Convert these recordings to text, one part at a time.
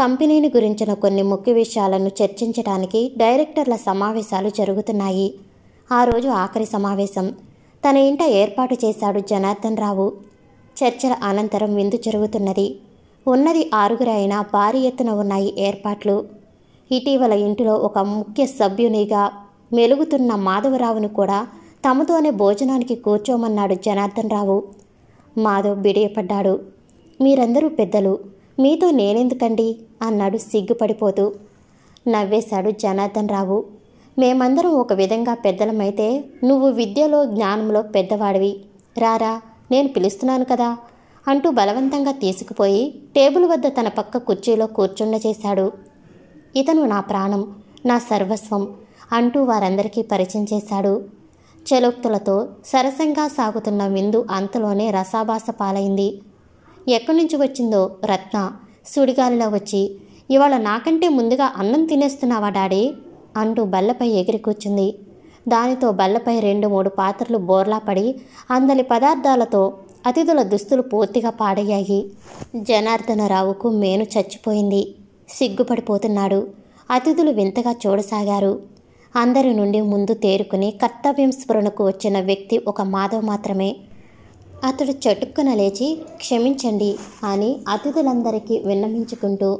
కంపెనీని గురించిన కొన్ని ముఖ్య విషయాలను చర్చించడానికి డైరెక్టర్ల సమావేశాలు జరుగుతున్నాయి ఆ రోజు ఆఖరి సమావేశం తన ఇంట ఏర్పాటు చేశాడు జనార్దన్ రావు చర్చల అనంతరం విందు జరుగుతున్నది ఉన్నది అయినా భారీ ఎత్తున ఉన్నాయి ఏర్పాట్లు ఇటీవల ఇంటిలో ఒక ముఖ్య సభ్యునిగా మెలుగుతున్న మాధవరావును కూడా తమతోనే భోజనానికి కూర్చోమన్నాడు జనార్దన్ రావు మాధవ్ బిడియపడ్డాడు మీరందరూ పెద్దలు మీతో నేనెందుకండి అన్నాడు సిగ్గుపడిపోతూ నవ్వేశాడు జనార్దన్ రావు మేమందరం ఒక విధంగా పెద్దలమైతే నువ్వు విద్యలో జ్ఞానంలో పెద్దవాడివి రారా నేను పిలుస్తున్నాను కదా అంటూ బలవంతంగా తీసుకుపోయి టేబుల్ వద్ద తన పక్క కుర్చీలో కూర్చుండ చేశాడు ఇతను నా ప్రాణం నా సర్వస్వం అంటూ వారందరికీ పరిచయం చేశాడు చెలోక్తులతో సరసంగా సాగుతున్న విందు అంతలోనే రసాభాస పాలైంది ఎక్కడి నుంచి వచ్చిందో రత్న సుడిగాలిలో వచ్చి ఇవాళ నాకంటే ముందుగా అన్నం తినేస్తున్నావా డాడీ అంటూ బల్లపై ఎగిరి కూర్చుంది దానితో బల్లపై రెండు మూడు పాత్రలు బోర్లా పడి అందరి పదార్థాలతో అతిథుల దుస్తులు పూర్తిగా పాడయ్యాయి జనార్దనరావుకు మేను చచ్చిపోయింది సిగ్గుపడిపోతున్నాడు అతిథులు వింతగా చూడసాగారు అందరి నుండి ముందు తేరుకుని కర్తవ్యం స్ఫురణకు వచ్చిన వ్యక్తి ఒక మాధవ్ మాత్రమే అతడు చటుక్కున లేచి క్షమించండి అని అతిథులందరికీ విన్నమించుకుంటూ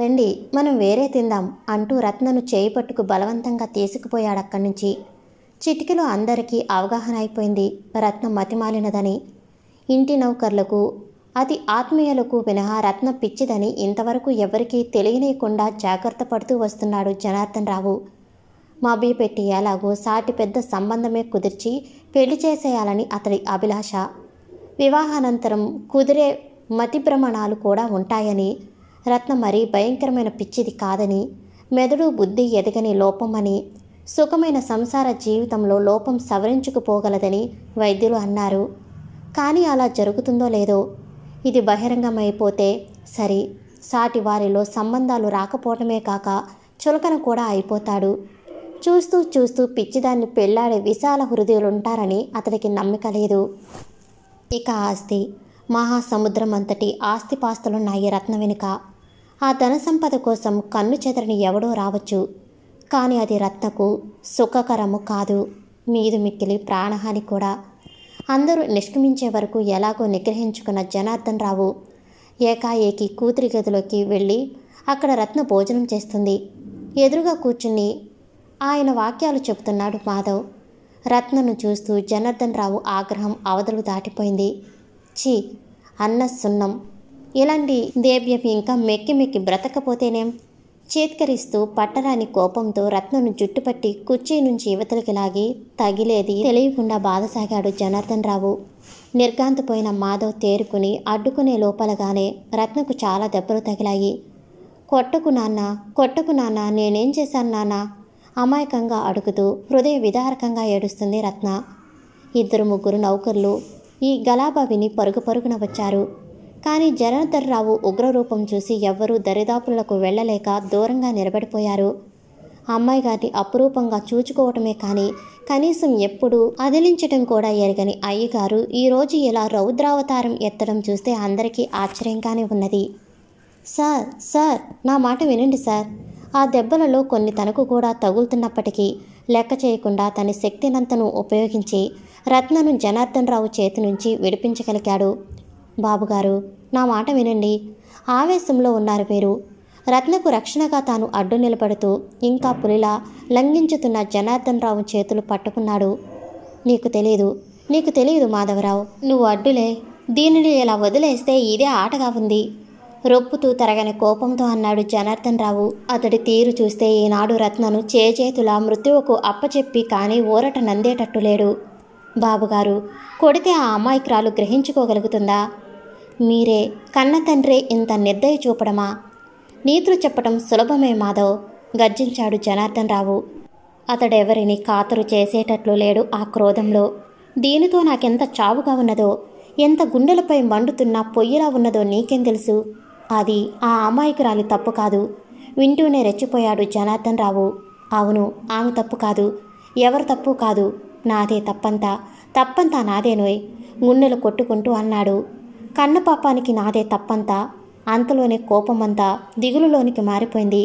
రండి మనం వేరే తిందాం అంటూ రత్నను చేయి పట్టుకు బలవంతంగా తీసుకుపోయాడు అక్కడి నుంచి చిటికలో అందరికీ అవగాహన అయిపోయింది రత్నం మతిమాలినదని ఇంటి నౌకర్లకు అతి ఆత్మీయులకు మినహా రత్న పిచ్చిదని ఇంతవరకు ఎవరికీ తెలియనీయకుండా జాగ్రత్త పడుతూ వస్తున్నాడు జనార్దన్ రావు మభ్యపెట్టి ఎలాగో సాటి పెద్ద సంబంధమే కుదిర్చి పెళ్లి చేసేయాలని అతడి అభిలాష వివాహానంతరం కుదిరే మతి భ్రమణాలు కూడా ఉంటాయని రత్న మరీ భయంకరమైన పిచ్చిది కాదని మెదడు బుద్ధి ఎదగని లోపమని సుఖమైన సంసార జీవితంలో లోపం సవరించుకుపోగలదని వైద్యులు అన్నారు కానీ అలా జరుగుతుందో లేదో ఇది బహిరంగమైపోతే సరి సాటి వారిలో సంబంధాలు రాకపోవటమే కాక చులకన కూడా అయిపోతాడు చూస్తూ చూస్తూ పిచ్చిదాన్ని పెళ్లాడే విశాల హృదయాలుంటారని అతడికి నమ్మిక లేదు ఇక ఆస్తి మహాసముద్రం అంతటి ఆస్తిపాస్తులున్నాయి రత్న వెనుక ఆ ధన సంపద కోసం కన్ను చెదరని ఎవడో రావచ్చు కానీ అది రత్నకు సుఖకరము కాదు మీదు మిక్కిలి ప్రాణహాని కూడా అందరూ నిష్క్రమించే వరకు ఎలాగో నిగ్రహించుకున్న జనార్దన్ రావు ఏకాఏకి కూతురి గదిలోకి వెళ్ళి అక్కడ రత్న భోజనం చేస్తుంది ఎదురుగా కూర్చుని ఆయన వాక్యాలు చెబుతున్నాడు మాధవ్ రత్నను చూస్తూ జనార్దన్ రావు ఆగ్రహం అవధులు దాటిపోయింది ఛీ అన్న సున్నం ఇలాంటి దేవ్యం ఇంకా మెక్కి మెక్కి బ్రతకపోతేనేం చేత్కరిస్తూ పట్టరాని కోపంతో రత్నను జుట్టుపట్టి కుర్చీ నుంచి యువతలకి లాగి తగిలేది తెలియకుండా బాధసాగాడు జనార్దన్ రావు నిర్గాంతపోయిన మాధవ్ తేరుకుని అడ్డుకునే లోపలగానే రత్నకు చాలా దెబ్బలు తగిలాయి కొట్టకు నాన్న కొట్టకు నాన్న నేనేం చేశాను నాన్న అమాయకంగా అడుగుతూ హృదయ విదారకంగా ఏడుస్తుంది రత్న ఇద్దరు ముగ్గురు నౌకర్లు ఈ విని పరుగు పరుగున వచ్చారు కానీ జనార్దర్రావు ఉగ్రరూపం చూసి ఎవ్వరూ దరిదాపులకు వెళ్ళలేక దూరంగా నిలబడిపోయారు అమ్మాయి గారిని అపురూపంగా చూచుకోవటమే కానీ కనీసం ఎప్పుడూ అదిలించటం కూడా ఎరగని అయ్యగారు ఈరోజు ఇలా రౌద్రావతారం ఎత్తడం చూస్తే అందరికీ ఆశ్చర్యంగానే ఉన్నది సార్ సార్ నా మాట వినండి సార్ ఆ దెబ్బలలో కొన్ని తనకు కూడా తగులుతున్నప్పటికీ లెక్క చేయకుండా తన శక్తినంతను ఉపయోగించి రత్నను జనార్దన్ రావు చేతి నుంచి విడిపించగలిగాడు బాబుగారు నా మాట వినండి ఆవేశంలో ఉన్నారు పేరు రత్నకు రక్షణగా తాను అడ్డు నిలబడుతూ ఇంకా పులిలా లంఘించుతున్న జనార్దన్ రావు చేతులు పట్టుకున్నాడు నీకు తెలియదు నీకు తెలియదు మాధవరావు నువ్వు అడ్డులే దీనిని ఇలా వదిలేస్తే ఇదే ఆటగా ఉంది రొప్పుతూ తరగని కోపంతో అన్నాడు జనార్దన్ రావు అతడి తీరు చూస్తే ఈనాడు రత్నను చేజేతులా మృత్యువుకు అప్పచెప్పి కానీ ఊరట నందేటట్టు లేడు బాబుగారు కొడితే ఆ అమాయకురాలు గ్రహించుకోగలుగుతుందా మీరే కన్న తండ్రే ఇంత నిర్దయ చూపడమా నీతులు చెప్పడం సులభమే మాధవ్ గర్జించాడు జనార్దన్ రావు అతడెవరిని కాతరు చేసేటట్లు లేడు ఆ క్రోధంలో దీనితో నాకెంత చావుగా ఉన్నదో ఎంత గుండెలపై మండుతున్నా పొయ్యిలా ఉన్నదో నీకేం తెలుసు అది ఆ అమాయకురాలి తప్పు కాదు వింటూనే రెచ్చిపోయాడు జనార్దన్ రావు అవును ఆమె తప్పు కాదు ఎవరు తప్పు కాదు నాదే తప్పంతా తప్పంతా నాదేనోయ్ గుండెలు కొట్టుకుంటూ అన్నాడు కన్న పాపానికి నాదే తప్పంతా అంతలోనే కోపమంతా దిగులులోనికి మారిపోయింది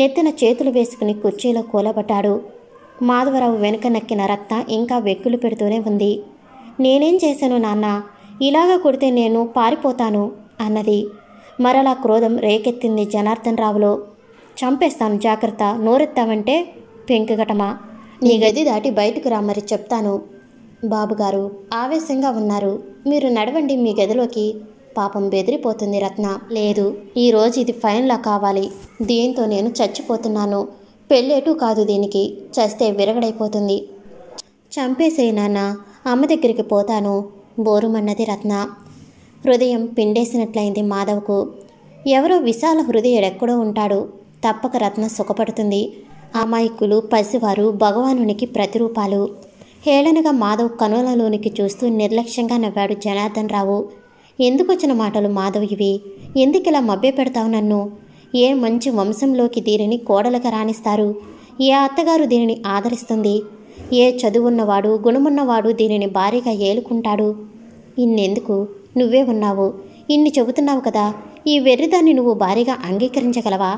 నెత్తిన చేతులు వేసుకుని కుర్చీలో కూలబడ్డాడు మాధవరావు వెనుక నక్కిన రక్తం ఇంకా వెక్కులు పెడుతూనే ఉంది నేనేం చేశాను నాన్న ఇలాగ కొడితే నేను పారిపోతాను అన్నది మరలా క్రోధం రేకెత్తింది జనార్దన్ రావులో చంపేస్తాను జాగ్రత్త నోరెత్తావంటే పెంకగటమా నీ గది దాటి బయటకు రా మరి చెప్తాను బాబుగారు ఆవేశంగా ఉన్నారు మీరు నడవండి మీ గదిలోకి పాపం బెదిరిపోతుంది రత్న లేదు ఈరోజు ఇది ఫైన్లా కావాలి దీంతో నేను చచ్చిపోతున్నాను పెళ్ళేటూ కాదు దీనికి చస్తే విరగడైపోతుంది చంపేసే నాన్న అమ్మ దగ్గరికి పోతాను బోరుమన్నది రత్న హృదయం పిండేసినట్లయింది మాధవ్కు ఎవరో విశాల హృదయుడెక్కడో ఉంటాడు తప్పక రత్న సుఖపడుతుంది అమాయకులు పసివారు భగవానునికి ప్రతిరూపాలు హేళనగా మాధవ్ కనులలోనికి చూస్తూ నిర్లక్ష్యంగా నవ్వాడు జనార్దన్ రావు ఎందుకొచ్చిన మాటలు మాధవ్ ఇవి ఎందుకిలా మభ్య పెడతావు నన్ను ఏ మంచి వంశంలోకి దీనిని కోడలకు రాణిస్తారు ఏ అత్తగారు దీనిని ఆదరిస్తుంది ఏ చదువున్నవాడు గుణమున్నవాడు దీనిని భారీగా ఏలుకుంటాడు ఇన్నెందుకు నువ్వే ఉన్నావు ఇన్ని చెబుతున్నావు కదా ఈ వెర్రిదాన్ని నువ్వు భారీగా అంగీకరించగలవా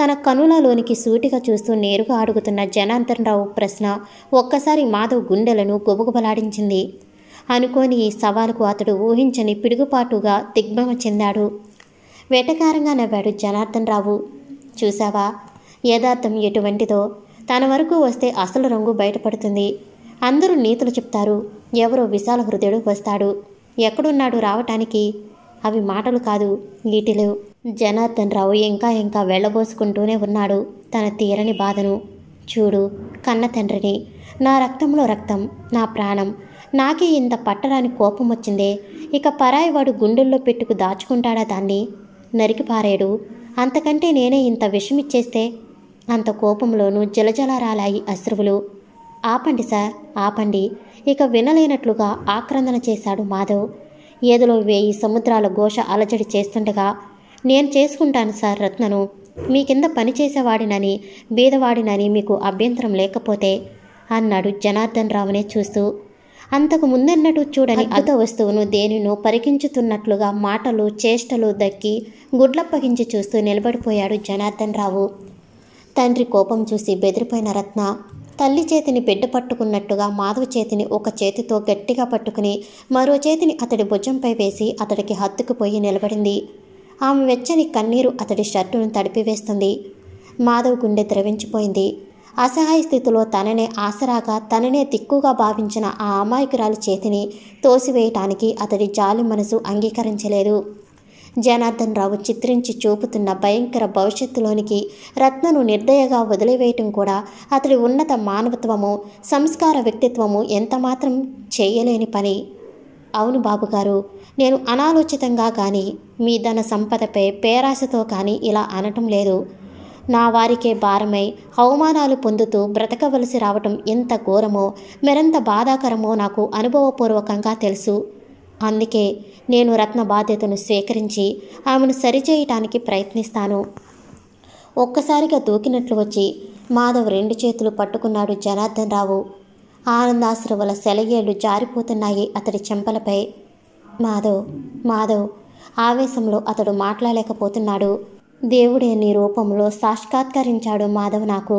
తన కనులలోనికి సూటిగా చూస్తూ నేరుగా అడుగుతున్న రావు ప్రశ్న ఒక్కసారి మాధవ్ గుండెలను గొబగబలాడించింది అనుకోని ఈ సవాలుకు అతడు ఊహించని పిడుగుపాటుగా దిగ్భ్రమ చెందాడు వెటకారంగా నవ్వాడు జనార్దనరావు చూశావా యథార్థం ఎటువంటిదో తన వరకు వస్తే అసలు రంగు బయటపడుతుంది అందరూ నీతులు చెప్తారు ఎవరో విశాల హృదయుడు వస్తాడు ఎక్కడున్నాడు రావటానికి అవి మాటలు కాదు వీటిలో జనార్దన్ రావు ఇంకా ఇంకా వెళ్ళబోసుకుంటూనే ఉన్నాడు తన తీరని బాధను చూడు కన్న తండ్రిని నా రక్తంలో రక్తం నా ప్రాణం నాకే ఇంత పట్టరాని కోపం వచ్చిందే ఇక పరాయి వాడు గుండెల్లో పెట్టుకు దాచుకుంటాడా దాన్ని నరికి అంతకంటే నేనే ఇంత విషమిచ్చేస్తే అంత కోపంలోనూ జలజల రాలాయి అశ్రువులు ఆపండి సార్ ఆపండి ఇక వినలేనట్లుగా ఆక్రందన చేశాడు మాధవ్ ఏదో వేయి సముద్రాల ఘోష అలచడి చేస్తుండగా నేను చేసుకుంటాను సార్ రత్నను మీ కింద పనిచేసేవాడినని బీదవాడినని మీకు అభ్యంతరం లేకపోతే అన్నాడు జనార్దన్ రావునే చూస్తూ అంతకు ముందన్నట్టు చూడని అద్ద వస్తువును దేనినో పరికించుతున్నట్లుగా మాటలు చేష్టలు దక్కి గుడ్లప్పగించి చూస్తూ నిలబడిపోయాడు జనార్దన్ రావు తండ్రి కోపం చూసి బెదిరిపోయిన రత్న తల్లి చేతిని బిడ్డ పట్టుకున్నట్టుగా మాధవ చేతిని ఒక చేతితో గట్టిగా పట్టుకుని మరో చేతిని అతడి భుజంపై వేసి అతడికి హత్తుకుపోయి నిలబడింది ఆమె వెచ్చని కన్నీరు అతడి షర్టును తడిపివేస్తుంది మాధవ్ గుండె ద్రవించిపోయింది అసహాయ స్థితిలో తననే ఆసరాగా తననే దిక్కుగా భావించిన ఆ అమాయకురాలి చేతిని తోసివేయటానికి అతడి జాలి మనసు అంగీకరించలేదు జనార్దన్ రావు చిత్రించి చూపుతున్న భయంకర భవిష్యత్తులోనికి రత్నను నిర్దయగా వదిలివేయటం కూడా అతడి ఉన్నత మానవత్వము సంస్కార వ్యక్తిత్వము ఎంతమాత్రం చేయలేని పని అవును బాబుగారు నేను అనాలోచితంగా కానీ మీ ధన సంపదపై పేరాశతో కానీ ఇలా అనటం లేదు నా వారికే భారమై అవమానాలు పొందుతూ బ్రతకవలసి రావటం ఎంత ఘోరమో మరింత బాధాకరమో నాకు అనుభవపూర్వకంగా తెలుసు అందుకే నేను రత్న బాధ్యతను స్వీకరించి ఆమెను సరిచేయటానికి ప్రయత్నిస్తాను ఒక్కసారిగా దూకినట్లు వచ్చి మాధవ్ రెండు చేతులు పట్టుకున్నాడు జనార్దన్ రావు ఆనందాశ్రవల సెలయేళ్లు జారిపోతున్నాయి అతడి చెంపలపై మాధవ్ మాధవ్ ఆవేశంలో అతడు మాట్లాడలేకపోతున్నాడు దేవుడే నీ రూపంలో సాక్షాత్కరించాడు మాధవ్ నాకు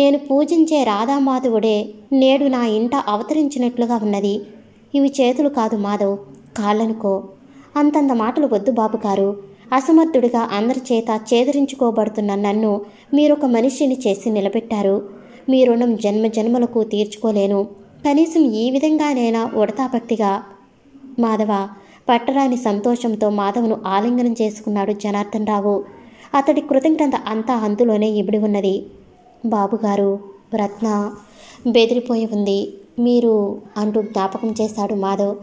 నేను పూజించే రాధామాధవుడే నేడు నా ఇంట అవతరించినట్లుగా ఉన్నది ఇవి చేతులు కాదు మాధవ్ కాళ్ళనుకో అంతంత మాటలు వద్దు బాబు గారు అసమర్థుడిగా అందరి చేత చేదరించుకోబడుతున్న నన్ను మీరొక మనిషిని చేసి నిలబెట్టారు మీ రుణం జన్మ జన్మలకు తీర్చుకోలేను కనీసం ఈ విధంగానైనా ఉడతాభక్తిగా మాధవ పట్టరాని సంతోషంతో మాధవను ఆలింగనం చేసుకున్నాడు జనార్దన్ రావు అతడి కృతజ్ఞత అంతా అందులోనే ఇబడి ఉన్నది బాబుగారు రత్న బెదిరిపోయి ఉంది మీరు అంటూ జ్ఞాపకం చేశాడు మాధవ్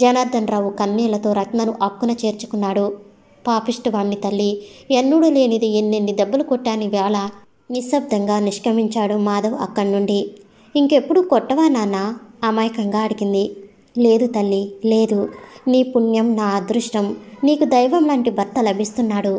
జనార్దన్ రావు కన్నీళ్లతో రత్నను అక్కున చేర్చుకున్నాడు పాపిష్టువాణ్ణి తల్లి ఎన్నుడు లేనిది ఎన్నెన్ని దెబ్బలు కొట్టాని వేళ నిశ్శబ్దంగా నిష్క్రమించాడు మాధవ్ అక్కడి నుండి ఇంకెప్పుడు కొట్టవా నాన్న అమాయకంగా అడిగింది లేదు తల్లి లేదు నీ పుణ్యం నా అదృష్టం నీకు దైవం లాంటి భర్త లభిస్తున్నాడు